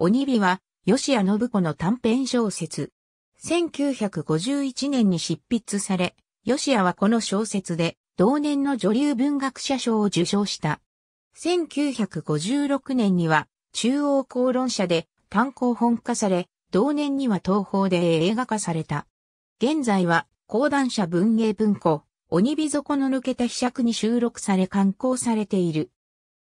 鬼火は、吉谷信子の短編小説。1951年に執筆され、吉谷はこの小説で、同年の女流文学者賞を受賞した。1956年には、中央公論社で単行本化され、同年には東方で映画化された。現在は、講談社文芸文庫、鬼火底の抜けた秘釈に収録され刊行されている。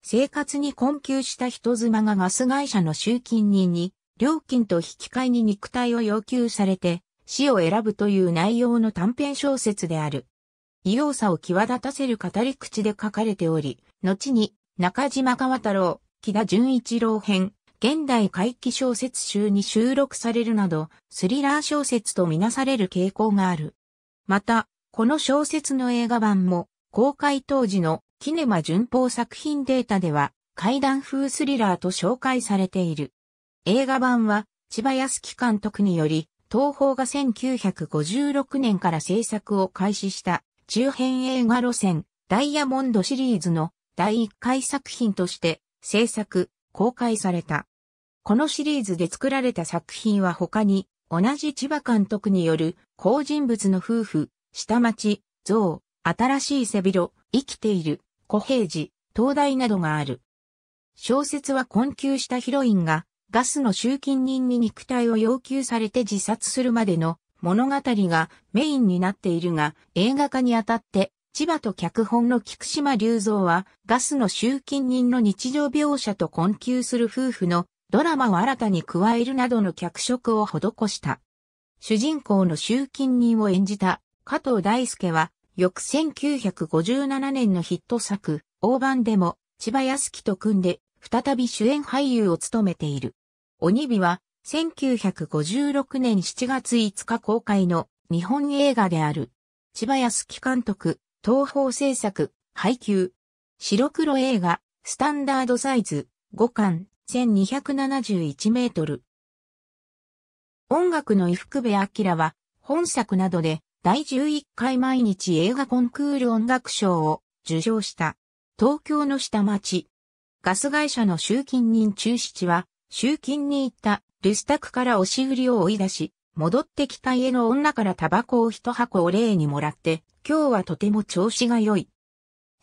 生活に困窮した人妻がガス会社の集金人に、料金と引き換えに肉体を要求されて、死を選ぶという内容の短編小説である。異様さを際立たせる語り口で書かれており、後に中島川太郎、木田純一郎編、現代回帰小説集に収録されるなど、スリラー小説とみなされる傾向がある。また、この小説の映画版も、公開当時のキネマ巡報作品データでは、怪談風スリラーと紹介されている。映画版は、千葉康樹監督により、東宝が1956年から制作を開始した中編映画路線ダイヤモンドシリーズの第1回作品として制作、公開された。このシリーズで作られた作品は他に同じ千葉監督による好人物の夫婦、下町、像、新しい背広、生きている、古平寺、東大などがある。小説は困窮したヒロインが、ガスの集金人に肉体を要求されて自殺するまでの物語がメインになっているが、映画化にあたって、千葉と脚本の菊島隆三は、ガスの集金人の日常描写と困窮する夫婦のドラマを新たに加えるなどの脚色を施した。主人公の集金人を演じた加藤大輔は、翌1957年のヒット作、大番でも、千葉康樹と組んで、再び主演俳優を務めている。鬼火は、1956年7月5日公開の日本映画である。千葉康樹監督、東方制作、配給。白黒映画、スタンダードサイズ、5巻、1271メートル。音楽の伊福部明は、本作などで第11回毎日映画コンクール音楽賞を受賞した。東京の下町。ガス会社の集金人中七は、集金に行った留守宅から押し売りを追い出し、戻ってきた家の女からタバコを一箱お礼にもらって、今日はとても調子が良い。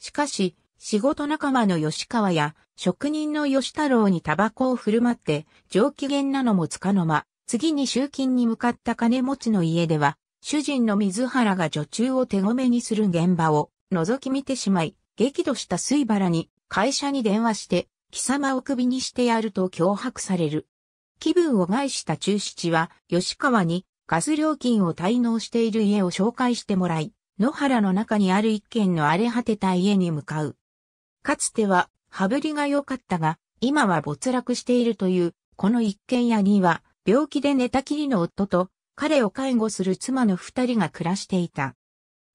しかし、仕事仲間の吉川や職人の吉太郎にタバコを振る舞って上機嫌なのもつかの間、次に集金に向かった金持ちの家では主人の水原が女中を手ごめにする現場を覗き見てしまい、激怒した水原に会社に電話して、貴様を首にしてやると脅迫される。気分を害した中七は、吉川にガス料金を滞納している家を紹介してもらい、野原の中にある一軒の荒れ果てた家に向かう。かつては、羽振りが良かったが、今は没落しているという、この一軒家には、病気で寝たきりの夫と、彼を介護する妻の二人が暮らしていた。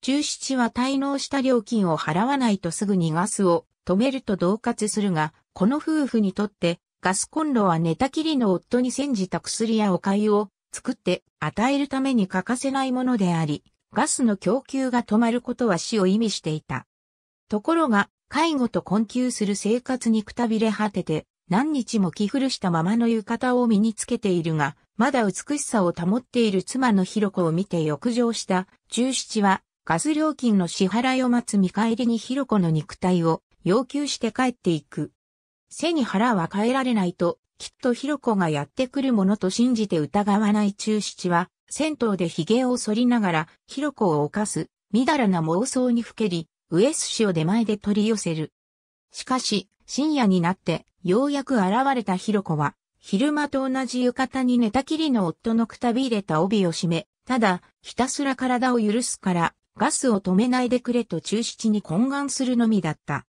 中七は滞納した料金を払わないとすぐにガスを止めると同活するが、この夫婦にとってガスコンロは寝たきりの夫に煎じた薬やお粥を作って与えるために欠かせないものであり、ガスの供給が止まることは死を意味していた。ところが、介護と困窮する生活にくたびれ果てて、何日も着古したままの浴衣を身につけているが、まだ美しさを保っている妻のひろ子を見て浴場した中七は、ガス料金の支払いを待つ見返りにひろ子の肉体を要求して帰っていく。背に腹は変えられないと、きっとひろ子がやってくるものと信じて疑わない中七は、銭湯で髭を剃りながら、ひろ子を犯す、みだらな妄想にふけり、上寿司を出前で取り寄せる。しかし、深夜になって、ようやく現れたヒロコは、昼間と同じ浴衣に寝たきりの夫のくたびれた帯を締め、ただ、ひたすら体を許すから、ガスを止めないでくれと中七に懇願するのみだった。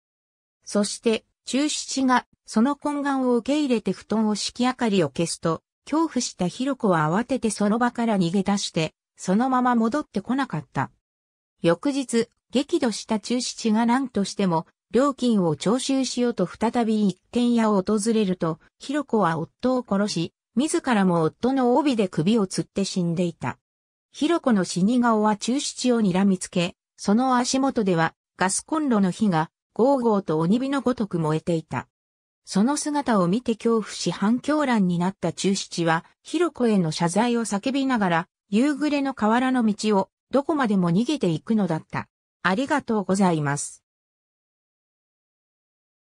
そして、中七が、その懇願を受け入れて布団を敷き明かりを消すと、恐怖したヒロコは慌ててその場から逃げ出して、そのまま戻ってこなかった。翌日、激怒した中七が何としても、料金を徴収しようと再び一軒家を訪れると、ヒロコは夫を殺し、自らも夫の帯で首を吊って死んでいた。ヒロコの死に顔は中七を睨みつけ、その足元ではガスコンロの火がゴーゴーと鬼火のごとく燃えていた。その姿を見て恐怖し反狂乱になった中七は、ヒロコへの謝罪を叫びながら、夕暮れの河原の道をどこまでも逃げていくのだった。ありがとうございます。